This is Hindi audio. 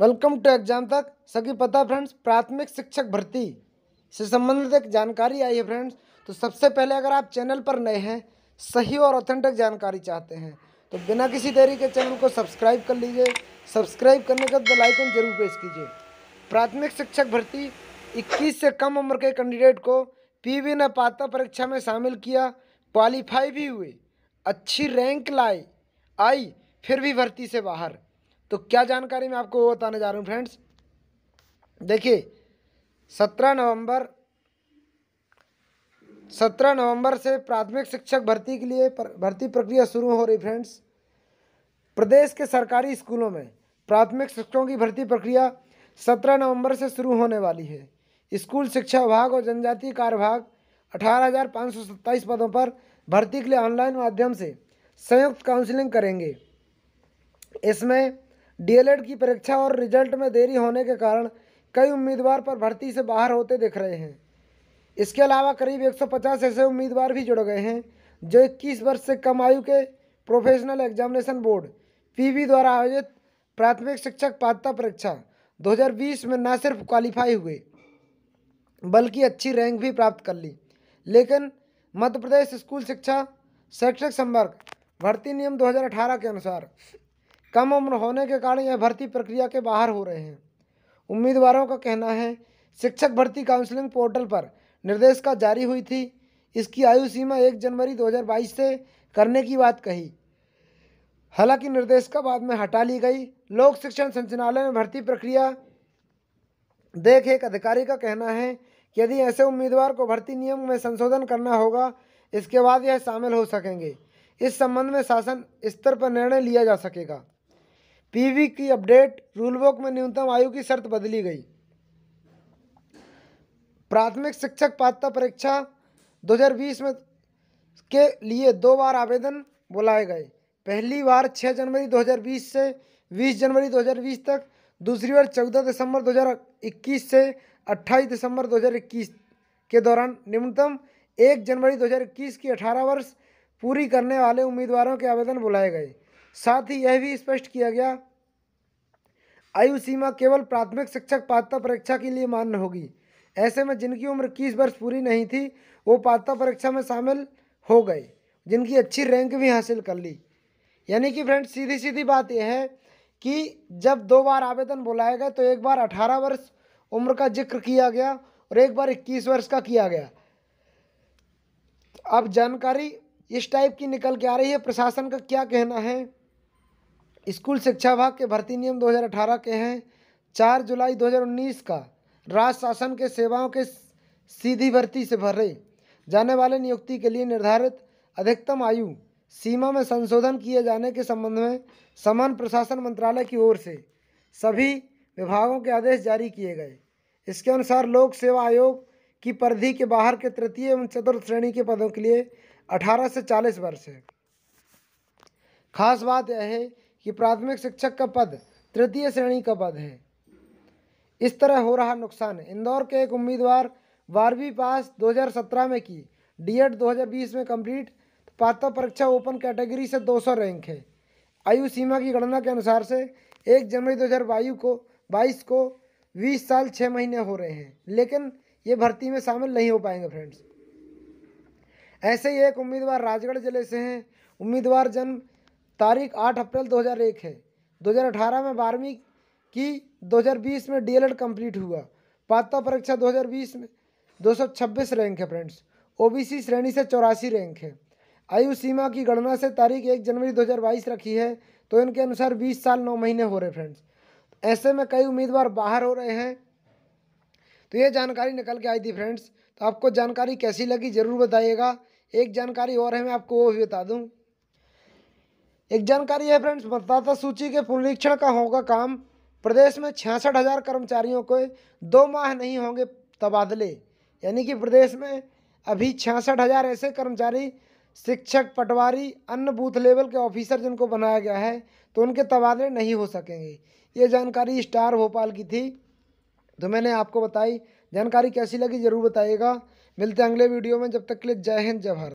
वेलकम टू एग्जाम तक सभी पता फ्रेंड्स प्राथमिक शिक्षक भर्ती से संबंधित एक जानकारी आई है फ्रेंड्स तो सबसे पहले अगर आप चैनल पर नए हैं सही और ऑथेंटिक जानकारी चाहते हैं तो बिना किसी देरी के चैनल को सब्सक्राइब कर लीजिए सब्सक्राइब करने का बाद आइकन जरूर प्रेस कीजिए प्राथमिक शिक्षक भर्ती इक्कीस से कम उम्र के कैंडिडेट को पी ने पात्र परीक्षा में शामिल किया क्वालिफाई भी हुए अच्छी रैंक लाई आई फिर भी भर्ती से बाहर तो क्या जानकारी मैं आपको वो बताने जा रहा हूँ फ्रेंड्स देखिए सत्रह नवंबर सत्रह नवंबर से प्राथमिक शिक्षक भर्ती के लिए भर्ती प्रक्रिया शुरू हो रही फ्रेंड्स प्रदेश के सरकारी स्कूलों में प्राथमिक शिक्षकों की भर्ती प्रक्रिया सत्रह नवंबर से शुरू होने वाली है स्कूल शिक्षा विभाग और जनजातीय कार्य विभाग अठारह पदों पर भर्ती के लिए ऑनलाइन माध्यम से संयुक्त काउंसिलिंग करेंगे इसमें डीएलएड की परीक्षा और रिजल्ट में देरी होने के कारण कई उम्मीदवार पर भर्ती से बाहर होते दिख रहे हैं इसके अलावा करीब 150 ऐसे उम्मीदवार भी जुड़ गए हैं जो 21 वर्ष से कम आयु के प्रोफेशनल एग्जामिनेशन बोर्ड पी द्वारा आयोजित प्राथमिक शिक्षक पात्रता परीक्षा 2020 में न सिर्फ क्वालिफाई हुए बल्कि अच्छी रैंक भी प्राप्त कर ली लेकिन मध्य प्रदेश स्कूल शिक्षा शैक्षिक संवर्ग भर्ती नियम 2018 के अनुसार कम उम्र होने के कारण यह भर्ती प्रक्रिया के बाहर हो रहे हैं उम्मीदवारों का कहना है शिक्षक भर्ती काउंसलिंग पोर्टल पर निर्देश का जारी हुई थी इसकी आयु सीमा एक जनवरी 2022 से करने की बात कही हालांकि निर्देश का बाद में हटा ली गई लोक शिक्षण संचालय में भर्ती प्रक्रिया देख एक अधिकारी का कहना है कि यदि ऐसे उम्मीदवार को भर्ती नियम में संशोधन करना होगा इसके बाद यह शामिल हो सकेंगे इस संबंध में शासन स्तर पर निर्णय लिया जा सकेगा पीवी की अपडेट रूलबुक में न्यूनतम आयु की शर्त बदली गई प्राथमिक शिक्षक पात्रता परीक्षा 2020 में के लिए दो बार आवेदन बुलाए गए पहली बार 6 जनवरी 2020 से 20 जनवरी 2020 तक दूसरी बार 14 दिसंबर 2021 से 28 दिसंबर 2021 के दौरान निम्नतम 1 जनवरी 2021 की 18 वर्ष पूरी करने वाले उम्मीदवारों के आवेदन बुलाए गए साथ ही यह भी स्पष्ट किया गया आयु सीमा केवल प्राथमिक शिक्षक पात्रता परीक्षा के लिए मान्य होगी ऐसे में जिनकी उम्र इक्कीस वर्ष पूरी नहीं थी वो पात्रता परीक्षा में शामिल हो गए जिनकी अच्छी रैंक भी हासिल कर ली यानी कि फ्रेंड्स सीधी सीधी बात यह है कि जब दो बार आवेदन बुलाया गया तो एक बार अठारह वर्ष उम्र का जिक्र किया गया और एक बार इक्कीस वर्ष का किया गया अब जानकारी इस टाइप की निकल के आ रही है प्रशासन का क्या कहना है स्कूल शिक्षा विभाग के भर्ती नियम 2018 के हैं चार जुलाई 2019 का राज्य शासन के सेवाओं के सीधी भर्ती से भरे जाने वाले नियुक्ति के लिए निर्धारित अधिकतम आयु सीमा में संशोधन किए जाने के संबंध में समान प्रशासन मंत्रालय की ओर से सभी विभागों के आदेश जारी किए गए इसके अनुसार लोक सेवा आयोग की परिधि के बाहर के तृतीय एवं चतुर्थ श्रेणी के पदों के लिए 18 से 40 वर्ष है खास बात यह है कि प्राथमिक शिक्षक का पद तृतीय श्रेणी का पद है इस तरह हो रहा नुकसान इंदौर के एक उम्मीदवार बारहवीं पास 2017 में की डीएड 2020 में कंप्लीट तो पात्र परीक्षा ओपन कैटेगरी से 200 रैंक है आयु सीमा की गणना के अनुसार से एक जनवरी 2022 को बाईस को 20 साल 6 महीने हो रहे हैं लेकिन ये भर्ती में शामिल नहीं हो पाएंगे फ्रेंड्स ऐसे ही एक उम्मीदवार राजगढ़ जिले से हैं उम्मीदवार जन्म तारीख आठ अप्रैल दो हज़ार एक है दो हज़ार अठारह में बारहवीं की दो हज़ार बीस में डी एल एड कम्प्लीट हुआ पात्रता परीक्षा दो हज़ार बीस में दो सौ छब्बीस रैंक है फ्रेंड्स ओ बी सी श्रेणी से चौरासी रैंक है आयु सीमा की गणना से तारीख एक जनवरी दो हज़ार बाईस रखी है तो इनके अनुसार बीस साल नौ महीने हो रहे फ्रेंड्स ऐसे में कई उम्मीदवार बाहर हो रहे हैं तो ये जानकारी निकल के आई थी फ्रेंड्स तो आपको जानकारी कैसी लगी ज़रूर बताइएगा एक जानकारी और है मैं आपको वो भी बता दूँ एक जानकारी है फ्रेंड्स मतदाता सूची के पुनरीक्षण का होगा काम प्रदेश में छियासठ हज़ार कर्मचारियों को दो माह नहीं होंगे तबादले यानी कि प्रदेश में अभी छियासठ हज़ार ऐसे कर्मचारी शिक्षक पटवारी अन्य बूथ लेवल के ऑफिसर जिनको बनाया गया है तो उनके तबादले नहीं हो सकेंगे ये जानकारी स्टार भोपाल की थी तो मैंने आपको बताई जानकारी कैसी लगी ज़रूर बताइएगा मिलते हैं अगले वीडियो में जब तक के लिए जय हिंद जय भारत